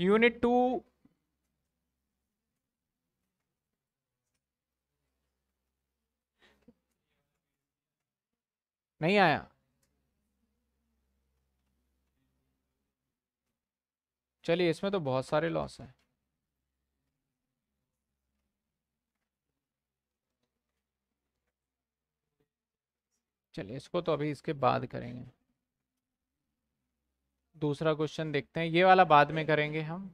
Unit to नहीं आया चलिए इसमें तो बहुत सारे लॉस हैं चलिए इसको तो अभी इसके बाद करेंगे दूसरा क्वेश्चन देखते हैं ये वाला बाद में करेंगे हम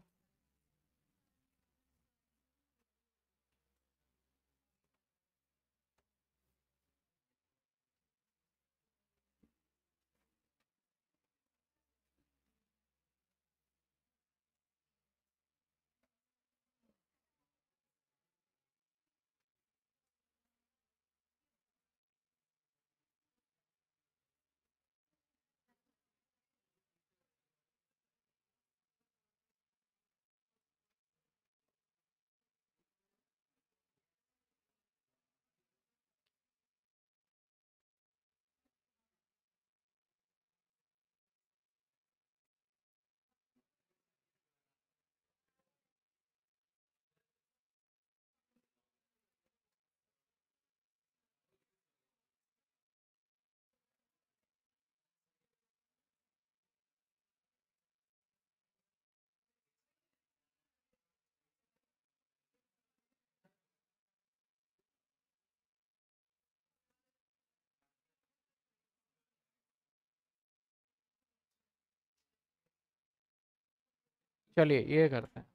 चलिए ये करते हैं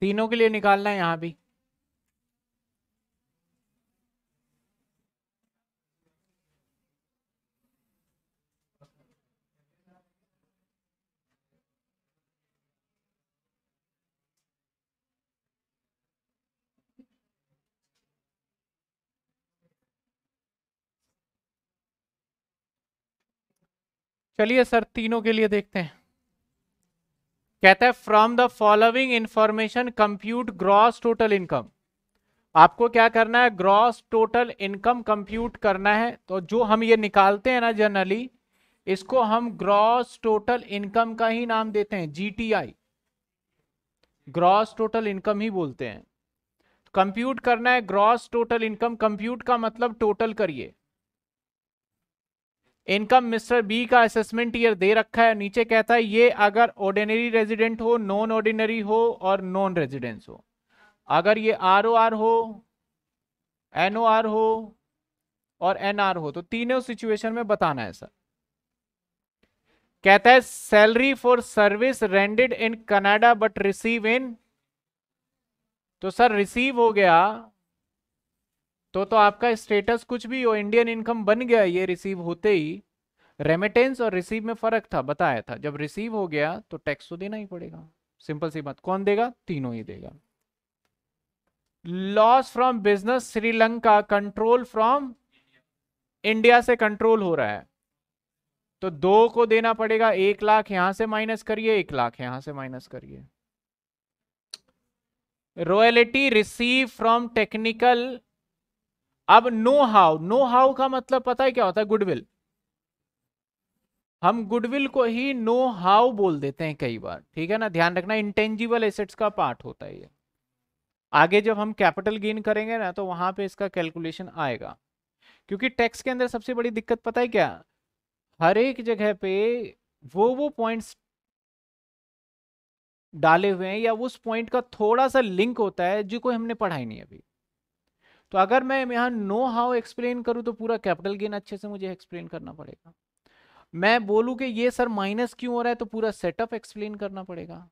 तीनों के लिए निकालना है यहाँ भी चलिए सर तीनों के लिए देखते हैं कहता है from the following information compute gross total income आपको क्या करना है ग्रॉस टोटल इनकम कंप्यूट करना है तो जो हम ये निकालते हैं ना जनरली इसको हम ग्रॉस टोटल इनकम का ही नाम देते हैं जीटीआई ग्रॉस टोटल इनकम ही बोलते हैं कंप्यूट करना है ग्रॉस टोटल इनकम कंप्यूट का मतलब टोटल करिए इनकम मिस्टर बी का असेसमेंट ईयर दे रखा है नीचे कहता है ये अगर ऑर्डिनरी रेजिडेंट हो नॉन ऑर्डिनरी हो और नॉन रेजिडेंस हो अगर ये आर ओ आर हो एन ओ आर हो और एन आर हो तो तीनों सिचुएशन में बताना है सर कहता है salary for service rendered in Canada but receive in तो सर रिसीव हो गया तो तो आपका स्टेटस कुछ भी हो इंडियन इनकम बन गया ये रिसीव होते ही रेमिटेंस और रिसीव में फर्क था बताया था जब रिसीव हो गया तो टैक्स तो देना ही पड़ेगा सिंपल सी बात कौन देगा तीनों ही देगा loss from business Sri Lanka control from India से कंट्रोल हो रहा है तो दो को देना पड़ेगा एक लाख यहां से माइनस करिए एक लाख यहां से माइनस करिए रॉयलिटी रिसीव फ्रॉम टेक्निकल अब नो हाउ नो हाउ का मतलब पता है क्या होता है गुडविल हम गुडविल को ही नो हाउ बोल देते हैं कई बार ठीक है ना ध्यान रखना इंटेंजिबल एसेट्स का पार्ट होता है ये आगे जब हम कैपिटल गेन करेंगे ना तो वहां पे इसका कैलकुलेशन आएगा क्योंकि टैक्स के अंदर सबसे बड़ी दिक्कत पता है क्या हर एक जगह पे वो वो पॉइंट्स डाले हुए हैं या उस पॉइंट का थोड़ा सा लिंक होता है जो कोई हमने पढ़ा ही नहीं अभी तो अगर मैं यहाँ नो हाउ एक्सप्लेन करूँ तो पूरा कैपिटल गेन अच्छे से मुझे एक्सप्लेन करना पड़ेगा मैं बोलूँ कि ये सर माइनस क्यों हो रहा है तो पूरा सेटअप एक्सप्लेन करना पड़ेगा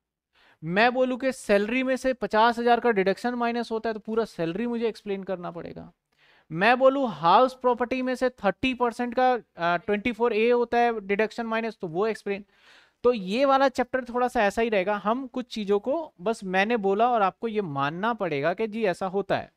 मैं बोलूँ कि सैलरी में से पचास हज़ार का डिडक्शन माइनस होता है तो पूरा सैलरी मुझे एक्सप्लेन करना पड़ेगा मैं बोलूँ हाउस प्रॉपर्टी में से थर्टी परसेंट का ट्वेंटी फोर ए होता है डिडक्शन माइनस तो वो एक्सप्लेन तो ये वाला चैप्टर थोड़ा सा ऐसा ही रहेगा हम कुछ चीज़ों को बस मैंने बोला और आपको ये मानना पड़ेगा कि जी ऐसा होता है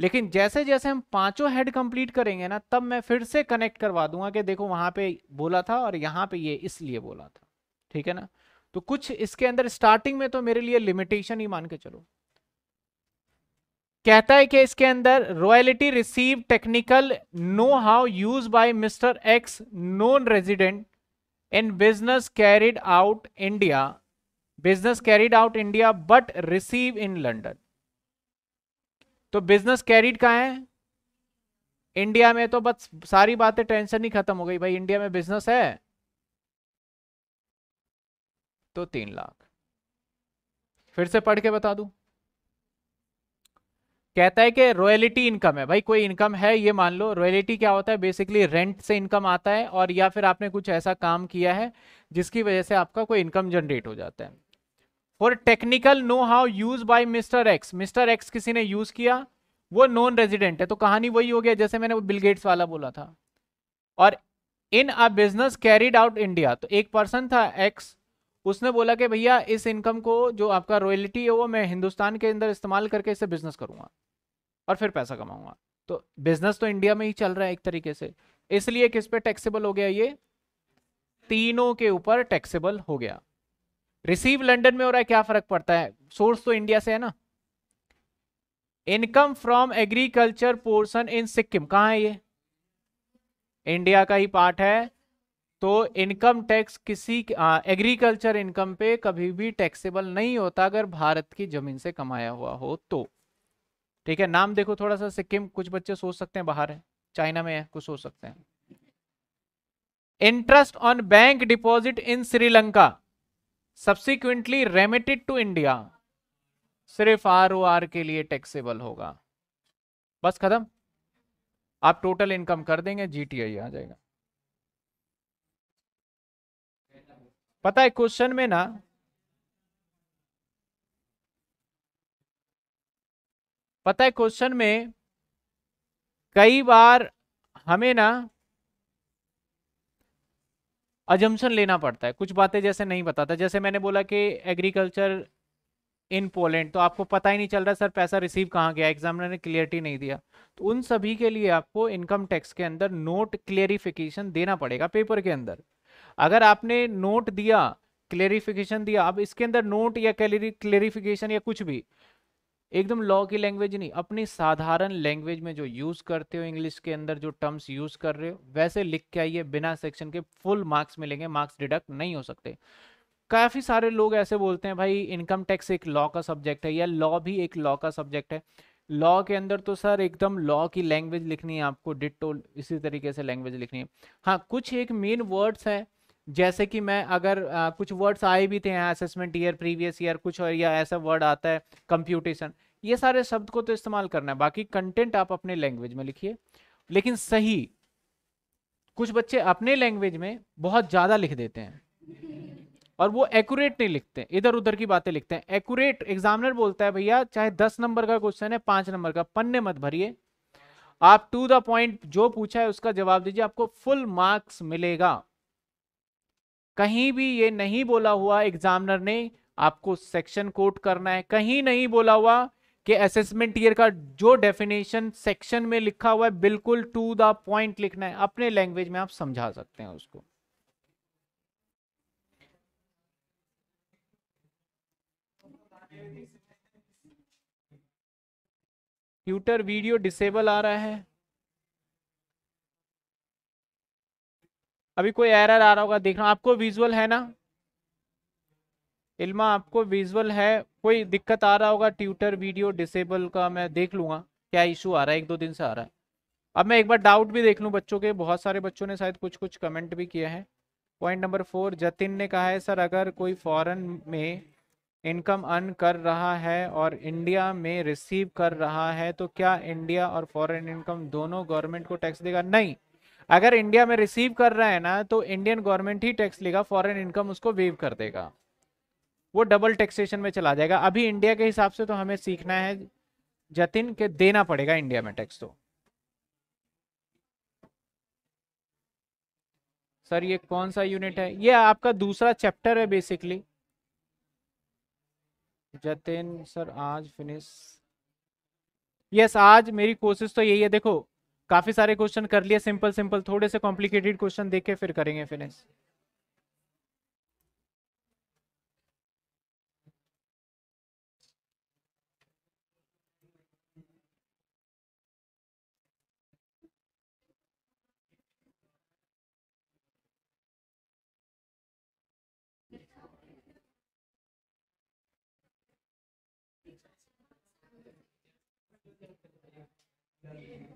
लेकिन जैसे जैसे हम पांचों हेड कंप्लीट करेंगे ना तब मैं फिर से कनेक्ट करवा दूंगा कि देखो वहां पे बोला था और यहाँ पे ये इसलिए बोला था ठीक है ना तो कुछ इसके अंदर स्टार्टिंग में तो मेरे लिए लिमिटेशन ही मान के चलो कहता है कि इसके अंदर royalty receive technical know how use by mister X non resident in business carried out India business carried out India but receive in London तो बिजनेस कैरिड कहाँ है इंडिया में तो बस सारी बातें टेंशन ही खत्म हो गई भाई इंडिया में बिजनेस है तो तीन लाख फिर से पढ़ के बता दू कहता है कि रॉयलिटी इनकम है भाई कोई इनकम है ये मान लो रॉयलिटी क्या होता है बेसिकली रेंट से इनकम आता है और या फिर आपने कुछ ऐसा काम किया है जिसकी वजह से आपका कोई इनकम जनरेट हो जाता है for technical know how use by mister X mister X किसी ने यूज किया वो नॉन रेजिडेंट है तो कहानी वही हो गया जैसे मैंने बिल गेट्स वाला बोला था और in a business carried out India तो एक पर्सन था एक्स उसने बोला कि भैया इस इनकम को जो आपका रॉयल्टी है वो मैं हिंदुस्तान के अंदर इस्तेमाल करके इसे बिजनेस करूंगा और फिर पैसा कमाऊंगा तो बिजनेस तो इंडिया में ही चल रहा है एक तरीके से इसलिए किस पे टैक्सेबल हो गया ये तीनों के ऊपर टैक्सेबल हो गया रिसीव लंडन में हो रहा है क्या फर्क पड़ता है सोर्स तो इंडिया से है ना income from agriculture portion in Sikkim कहा है ये इंडिया का ही पार्ट है तो इनकम टैक्स किसी एग्रीकल्चर इनकम पे कभी भी टैक्सेबल नहीं होता अगर भारत की जमीन से कमाया हुआ हो तो ठीक है नाम देखो थोड़ा सा सिक्किम कुछ बच्चे सोच सकते हैं बाहर है चाइना में है कुछ सोच सकते हैं interest on bank deposit in Sri Lanka subsequently remitted to India सिर्फ आर ओ आर के लिए टैक्सेबल होगा बस खत्म आप टोटल इनकम कर देंगे जीटीआई आ जाएगा पता है क्वेश्चन में ना पता है क्वेश्चन में कई बार हमें ना अजम्पन लेना पड़ता है कुछ बातें जैसे नहीं बताता जैसे मैंने बोला कि एग्रीकल्चर इन पोलैंड तो आपको पता ही नहीं चल रहा सर पैसा रिसीव कहाँ गया एग्जामिनर ने क्लियरिटी नहीं दिया तो उन सभी के लिए आपको इनकम टैक्स के अंदर नोट क्लियरिफिकेशन देना पड़ेगा पेपर के अंदर अगर आपने नोट दिया क्लियरिफिकेशन दिया अब इसके अंदर नोट या क्लियरिफिकेशन या कुछ भी एकदम लॉ की लैंग्वेज नहीं अपनी साधारण लैंग्वेज में जो यूज करते हो इंग्लिश के अंदर जो टर्म्स यूज कर रहे हो वैसे लिख के आइए बिना सेक्शन के फुल मार्क्स मिलेंगे मार्क्स डिडक्ट नहीं हो सकते काफ़ी सारे लोग ऐसे बोलते हैं भाई इनकम टैक्स एक लॉ का सब्जेक्ट है या लॉ भी एक लॉ का सब्जेक्ट है लॉ के अंदर तो सर एकदम लॉ की लैंग्वेज लिखनी है आपको डिटोल इसी तरीके से लैंग्वेज लिखनी है हाँ कुछ एक मेन वर्ड्स हैं जैसे कि मैं अगर आ, कुछ वर्ड्स आए भी थे यहाँ असेसमेंट ईयर प्रीवियस ईयर कुछ और या ऐसा वर्ड आता है कंप्यूटेशन ये सारे शब्द को तो इस्तेमाल करना है बाकी कंटेंट आप अपने लैंग्वेज में लिखिए लेकिन सही कुछ बच्चे अपने लैंग्वेज में बहुत ज़्यादा लिख देते हैं और वो एक्यूरेट नहीं लिखते इधर उधर की बातें लिखते हैं एक्यूरेट एग्जामिनर बोलता है भैया चाहे दस नंबर का क्वेश्चन है पाँच नंबर का पन्ने मत भरिए आप टू द पॉइंट जो पूछा है उसका जवाब दीजिए आपको फुल मार्क्स मिलेगा कहीं भी ये नहीं बोला हुआ एग्जामिनर ने आपको सेक्शन कोट करना है कहीं नहीं बोला हुआ कि असेसमेंट ईयर का जो डेफिनेशन सेक्शन में लिखा हुआ है बिल्कुल टू द पॉइंट लिखना है अपने लैंग्वेज में आप समझा सकते हैं उसको ट्यूटर वीडियो डिसेबल आ रहा है अभी कोई एरर आ रहा होगा देख रहा हूँ आपको विजुअल है ना इल्मा आपको विजुअल है कोई दिक्कत आ रहा होगा ट्यूटर वीडियो डिसेबल का मैं देख लूँगा क्या इशू आ रहा है एक दो दिन से आ रहा है अब मैं एक बार डाउट भी देख लूँ बच्चों के बहुत सारे बच्चों ने शायद कुछ कुछ कमेंट भी किया है पॉइंट नंबर फोर जतिन ने कहा है सर अगर कोई फॉरेन में इनकम अर्न कर रहा है और इंडिया में रिसीव कर रहा है तो क्या इंडिया और फॉरेन इनकम दोनों गवर्नमेंट को टैक्स देगा नहीं अगर इंडिया में रिसीव कर रहा है ना तो इंडियन गवर्नमेंट ही टैक्स लेगा फॉरेन इनकम उसको वेव कर देगा वो डबल टैक्सेशन में चला जाएगा अभी इंडिया के हिसाब से तो हमें सीखना है जतिन के देना पड़ेगा इंडिया में टैक्स तो सर ये कौन सा यूनिट है ये आपका दूसरा चैप्टर है बेसिकली जतिन सर आज फिनिश यस आज मेरी कोशिश तो यही है देखो काफी सारे क्वेश्चन कर लिए सिंपल सिंपल थोड़े से कॉम्प्लिकेटेड क्वेश्चन देख के फिर करेंगे फिनिश Thank you.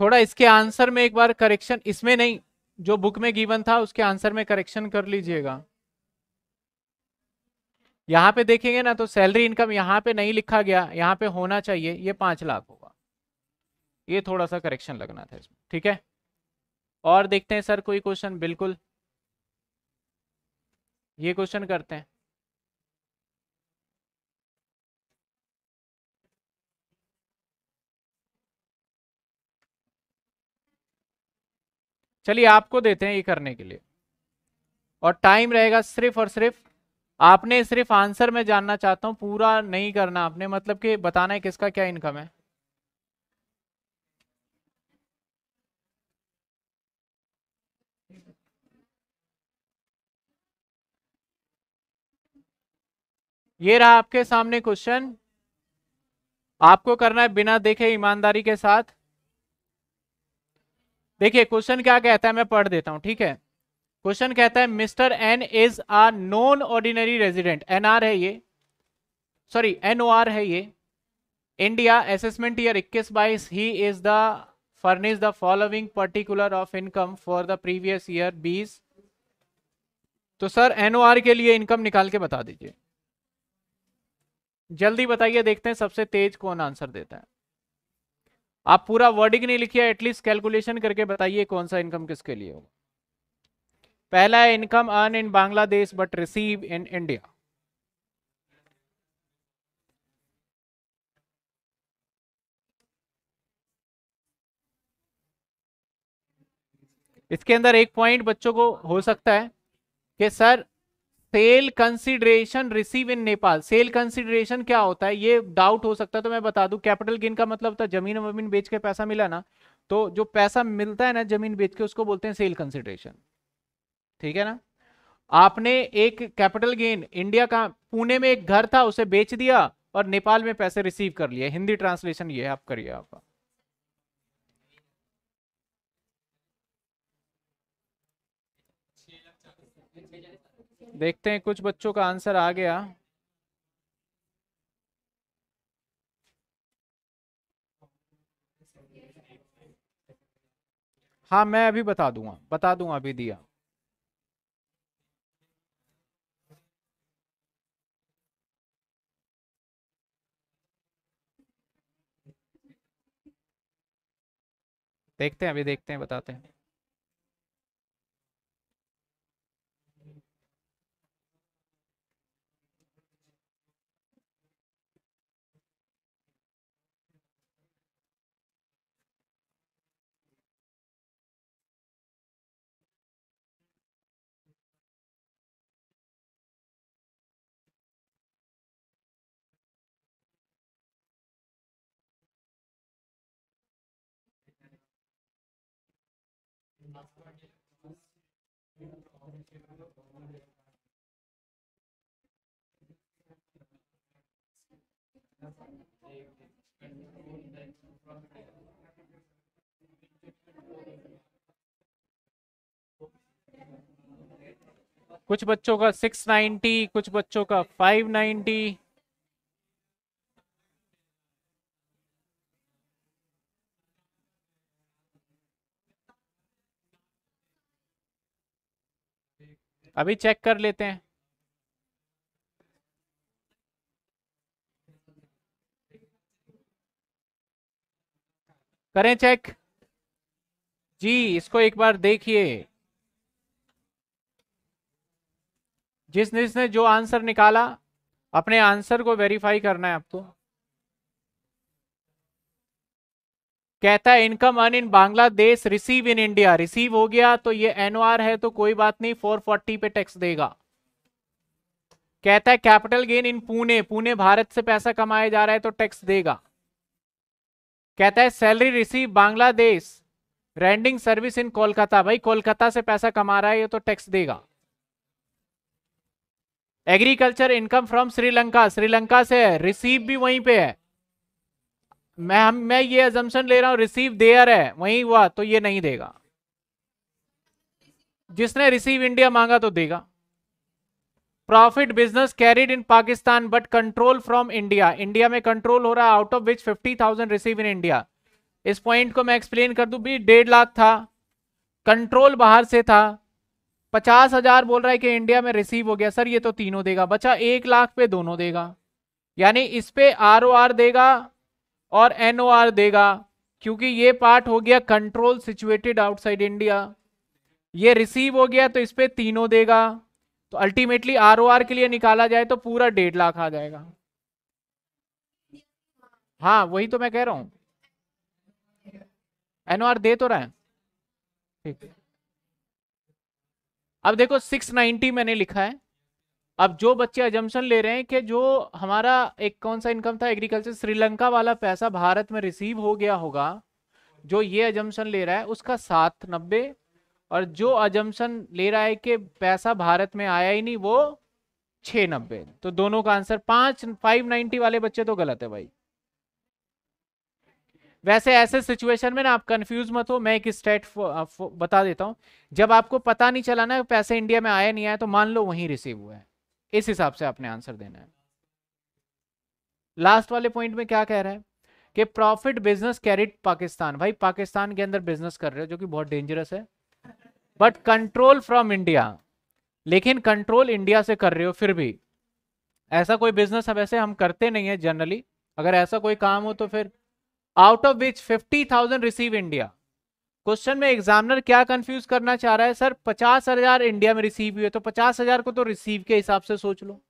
थोड़ा इसके आंसर में एक बार करेक्शन इसमें नहीं जो बुक में गिवन था उसके आंसर में करेक्शन कर लीजिएगा यहाँ पे देखेंगे ना तो सैलरी इनकम यहाँ पे नहीं लिखा गया यहाँ पे होना चाहिए ये पांच लाख होगा ये थोड़ा सा करेक्शन लगना था इसमें ठीक है और देखते हैं सर कोई क्वेश्चन बिल्कुल ये क्वेश्चन करते हैं चलिए आपको देते हैं ये करने के लिए और टाइम रहेगा सिर्फ और सिर्फ आपने सिर्फ आंसर में जानना चाहता हूं पूरा नहीं करना आपने मतलब कि बताना है किसका क्या इनकम है ये रहा आपके सामने क्वेश्चन आपको करना है बिना देखे ईमानदारी के साथ देखिए क्वेश्चन क्या कहता है मैं पढ़ देता हूं ठीक है क्वेश्चन कहता है mister N is a non ordinary resident N R है ये सॉरी एन ओ आर है ये इंडिया असेसमेंट ईयर इक्कीस बाईस he is the furnish the following particular of income for the previous year बीस तो सर एन ओ आर के लिए इनकम निकाल के बता दीजिए जल्दी बताइए देखते हैं सबसे तेज कौन आंसर देता है आप पूरा वर्डिंग नहीं लिखिए एटलीस्ट कैलकुलेशन करके बताइए कौन सा इनकम किसके लिए होगा पहला है income earn in Bangladesh but receive in India इसके अंदर एक पॉइंट बच्चों को हो सकता है कि sir sale consideration receive in Nepal sale consideration क्या होता है ये डाउट हो सकता है तो मैं बता दूं कैपिटल गेन का मतलब था जमीन वमीन बेच के पैसा मिला ना तो जो पैसा मिलता है ना जमीन बेच के उसको बोलते हैं सेल कंसिडरेशन ठीक है ना आपने एक कैपिटल गेन इंडिया का पुणे में एक घर था उसे बेच दिया और नेपाल में पैसे रिसीव कर लिए हिंदी ट्रांसलेशन ये आप करिए आपका देखते हैं कुछ बच्चों का आंसर आ गया हाँ मैं अभी बता दूंगा बता दूंगा अभी दिया देखते हैं अभी देखते हैं बताते हैं कुछ बच्चों का 690 कुछ बच्चों का 590 अभी चेक कर लेते हैं करें चेक जी इसको एक बार देखिए जिसने जिसने जो आंसर निकाला अपने आंसर को वेरीफाई करना है आपको कहता है income earn in Bangladesh receive in India receive हो गया तो ये एनओआर है तो कोई बात नहीं 440 पे टैक्स देगा कहता है capital gain in Pune Pune Bharat से पैसा कमाया जा रहा है तो टैक्स देगा कहता है salary receive Bangladesh rendering service in Kolkata भाई कोलकाता से पैसा कमा रहा है ये तो टैक्स देगा agriculture income from Sri Lanka Sri Lanka से है रिसीव भी वहीं पे है मैं हम मैं ये एजम्सन ले रहा हूँ रिसीव देयर है वहीं हुआ तो ये नहीं देगा जिसने रिसीव इंडिया मांगा तो देगा profit business carried in Pakistan but control from India India में कंट्रोल हो रहा है out of which fifty thousand receive in India इस पॉइंट को मैं एक्सप्लेन कर दू भी डेढ़ लाख था कंट्रोल बाहर से था पचास हजार बोल रहा है कि इंडिया में रिसीव हो गया सर ये तो तीनों देगा बचा एक लाख पे दोनों देगा यानी इस पे आर देगा और एन देगा क्योंकि ये पार्ट हो गया कंट्रोल सिचुएटेड आउटसाइड इंडिया ये रिसीव हो गया तो इस पर तीनों देगा तो अल्टीमेटली आर के लिए निकाला जाए तो पूरा डेढ़ लाख आ जाएगा हाँ वही तो मैं कह रहा हूँ आर दे तो रहा है ठीक है अब देखो 690 मैंने लिखा है अब जो बच्चे एजम्पन ले रहे हैं कि जो हमारा एक कौन सा इनकम था एग्रीकल्चर श्रीलंका वाला पैसा भारत में रिसीव हो गया होगा जो ये एजम्पन ले रहा है उसका सात नब्बे और जो एजम्पन ले रहा है कि पैसा भारत में आया ही नहीं वो छ नब्बे तो दोनों का आंसर पांच फाइव नाइनटी वाले बच्चे तो गलत है भाई वैसे ऐसे सिचुएशन में ना आप कंफ्यूज मत हो मैं एक स्टेट बता देता हूं जब आपको पता नहीं चला ना पैसे इंडिया में आया नहीं आया तो मान लो वहीं रिसीव हुआ है इस हिसाब से आपने आंसर देना है लास्ट वाले पॉइंट में क्या कह रहा है कि प्रॉफिट बिजनेस कैरिट पाकिस्तान भाई पाकिस्तान के अंदर बिजनेस कर रहे हो जो कि बहुत डेंजरस है बट कंट्रोल फ्रॉम इंडिया लेकिन कंट्रोल इंडिया से कर रहे हो फिर भी ऐसा कोई बिजनेस अब ऐसे हम करते नहीं है जनरली अगर ऐसा कोई काम हो तो फिर out of which fifty thousand receive India question में एग्जामिनर क्या कंफ्यूज करना चाह रहा है सर पचास हजार इंडिया में रिसीव हुए तो पचास हजार को तो रिसीव के हिसाब से सोच लो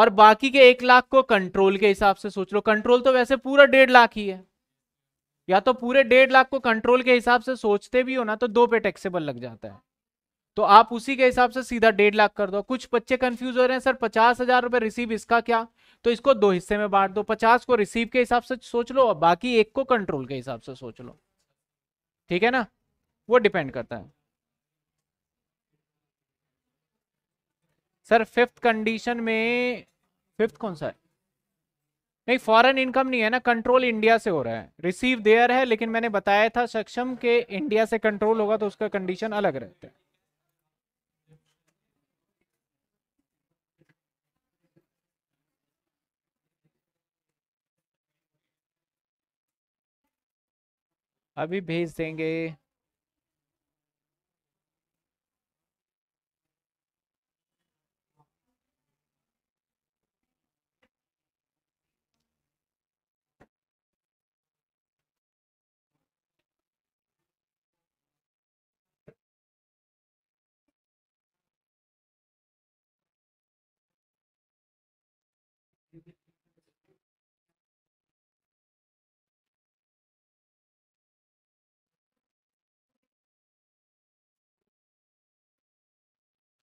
और बाकी के एक लाख को कंट्रोल के हिसाब से सोच लो कंट्रोल तो वैसे पूरा डेढ़ लाख ही है या तो पूरे डेढ़ लाख को कंट्रोल के हिसाब से सोचते भी हो ना तो दो पे टैक्सेबल लग जाता है तो आप उसी के हिसाब से सीधा डेढ़ लाख कर दो कुछ बच्चे कंफ्यूज हो रहे हैं सर पचास हजार रुपए रिसीव इसका क्या तो इसको दो हिस्से में बांट दो पचास को रिसीव के हिसाब से सोच लो और बाकी एक को कंट्रोल के हिसाब से सोच लो ठीक है ना वो डिपेंड करता है सर फिफ्थ कंडीशन में फिफ्थ कौन सा है नहीं फॉरेन इनकम नहीं है ना कंट्रोल इंडिया से हो रहा है रिसीव देयर है लेकिन मैंने बताया था सक्षम के इंडिया से कंट्रोल होगा तो उसका कंडीशन अलग रहता है अभी भेज देंगे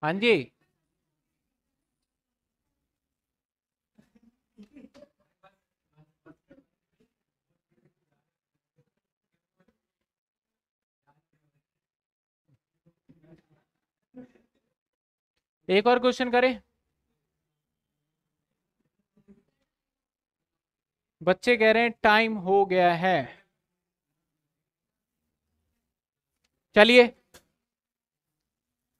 हाँ जी एक और क्वेश्चन करें बच्चे कह रहे हैं टाइम हो गया है चलिए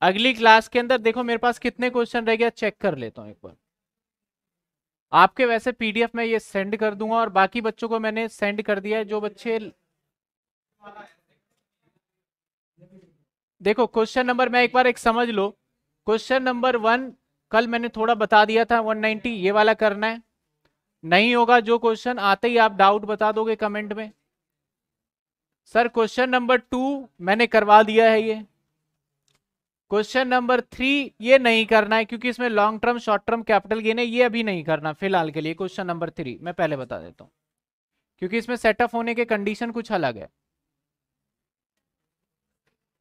अगली क्लास के अंदर देखो मेरे पास कितने क्वेश्चन रह गया चेक कर लेता हूँ एक बार आपके वैसे पीडीएफ में ये सेंड कर दूंगा और बाकी बच्चों को मैंने सेंड कर दिया है जो बच्चे देखो क्वेश्चन नंबर मैं एक बार एक समझ लो क्वेश्चन नंबर वन कल मैंने थोड़ा बता दिया था 190 ये वाला करना है नहीं होगा जो क्वेश्चन आते ही आप डाउट बता दोगे कमेंट में सर क्वेश्चन नंबर टू मैंने करवा दिया है ये क्वेश्चन नंबर थ्री ये नहीं करना है क्योंकि इसमें long term short term capital gain है ये अभी नहीं करना फिलहाल के लिए क्वेश्चन नंबर थ्री मैं पहले बता देता हूँ क्योंकि इसमें सेटअप होने के कंडीशन कुछ अलग है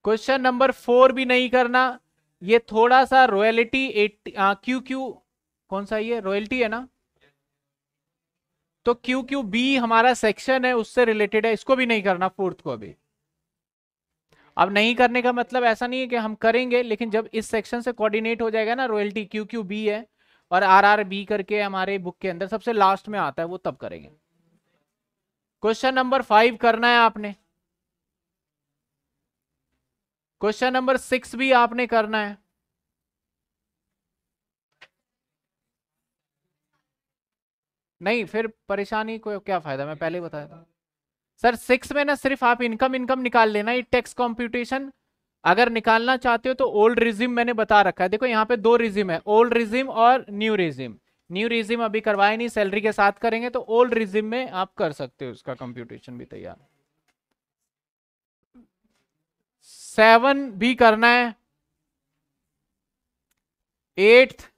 क्वेश्चन नंबर फोर भी नहीं करना ये थोड़ा सा रॉयलिटी क्यू क्यू कौन सा ये रॉयल्टी है ना तो क्यू क्यू बी हमारा सेक्शन है उससे रिलेटेड है इसको भी नहीं करना फोर्थ को अभी अब नहीं करने का मतलब ऐसा नहीं है कि हम करेंगे लेकिन जब इस सेक्शन से कोऑर्डिनेट हो जाएगा ना रॉयल्टी क्यू क्यू बी है और आर आर बी करके हमारे बुक के अंदर सबसे लास्ट में आता है वो तब करेंगे क्वेश्चन नंबर फाइव करना है आपने क्वेश्चन नंबर सिक्स भी आपने करना है नहीं फिर परेशानी को क्या फायदा मैं पहले ही बताया था सर सिक्स में ना सिर्फ आप इनकम इनकम निकाल लेना ये टैक्स कॉम्प्यूटेशन अगर निकालना चाहते हो तो ओल्ड रिजिम मैंने बता रखा है देखो यहाँ पे दो रिजिम है ओल्ड रिजिम और न्यू रिजिम न्यू रिजिम अभी करवाए नहीं सैलरी के साथ करेंगे तो ओल्ड रिजिम में आप कर सकते हो उसका कंप्यूटेशन भी तैयार सेवन भी करना है एट्थ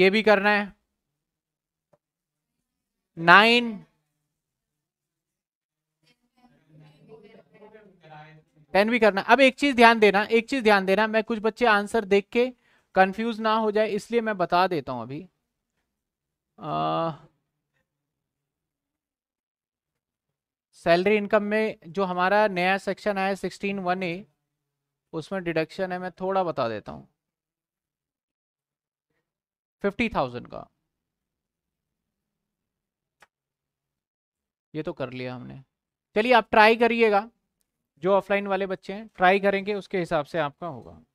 ये भी करना है नाइन टेन भी करना अब एक चीज ध्यान देना एक चीज ध्यान देना मैं कुछ बच्चे आंसर देख के कंफ्यूज ना हो जाए इसलिए मैं बता देता हूं अभी सैलरी इनकम में जो हमारा नया सेक्शन आया सिक्सटीन वन ए उसमें डिडक्शन है मैं थोड़ा बता देता हूँ फिफ्टी थाउजेंड का ये तो कर लिया हमने चलिए आप ट्राई करिएगा जो ऑफलाइन वाले बच्चे हैं ट्राई करेंगे उसके हिसाब से आपका होगा